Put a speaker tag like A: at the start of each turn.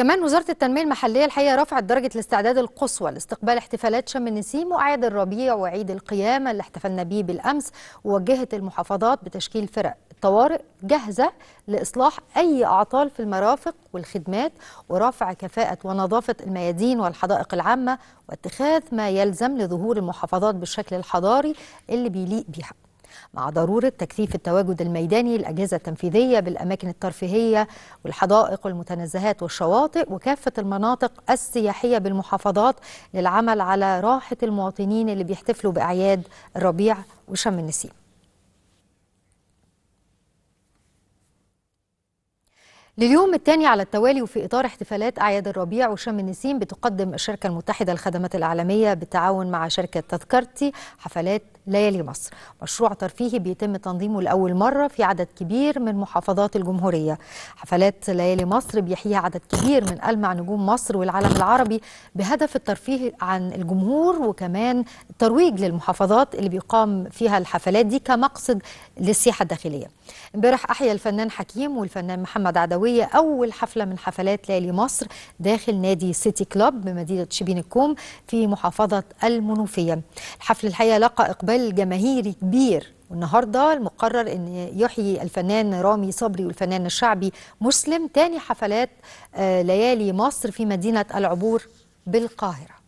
A: كمان وزارة التنمية المحلية الحقيقة رفعت درجة الاستعداد القصوى لاستقبال احتفالات شم النسيم وأعياد الربيع وعيد القيامة اللي احتفلنا به بالأمس ووجهت المحافظات بتشكيل فرق طوارئ جاهزة لإصلاح أي أعطال في المرافق والخدمات ورفع كفاءة ونظافة الميادين والحدائق العامة واتخاذ ما يلزم لظهور المحافظات بالشكل الحضاري اللي بيليق بيها مع ضرورة تكثيف التواجد الميداني للأجهزة التنفيذية بالأماكن الترفيهية والحدائق والمتنزهات والشواطئ وكافة المناطق السياحية بالمحافظات للعمل على راحة المواطنين اللي بيحتفلوا بأعياد الربيع وشم النسيم لليوم الثاني على التوالي وفي إطار احتفالات أعياد الربيع وشم النسيم بتقدم الشركة المتحدة للخدمات الإعلامية بالتعاون مع شركة تذكرتي حفلات ليالي مصر مشروع ترفيهي بيتم تنظيمه لأول مرة في عدد كبير من محافظات الجمهورية حفلات ليالي مصر بيحييها عدد كبير من ألمع نجوم مصر والعالم العربي بهدف الترفيه عن الجمهور وكمان ترويج للمحافظات اللي بيقام فيها الحفلات دي كمقصد للسياحة الداخلية امبارح أحيا الفنان حكيم والفنان محمد عدوية أول حفلة من حفلات ليالي مصر داخل نادي سيتي كلوب بمدينة شبين الكوم في محافظة المنوفية الحفل الحقيقة لقى إقبال اقبال جماهيري كبير والنهارده المقرر ان يحيي الفنان رامي صبري والفنان الشعبي مسلم تاني حفلات آه، ليالي مصر في مدينه العبور بالقاهره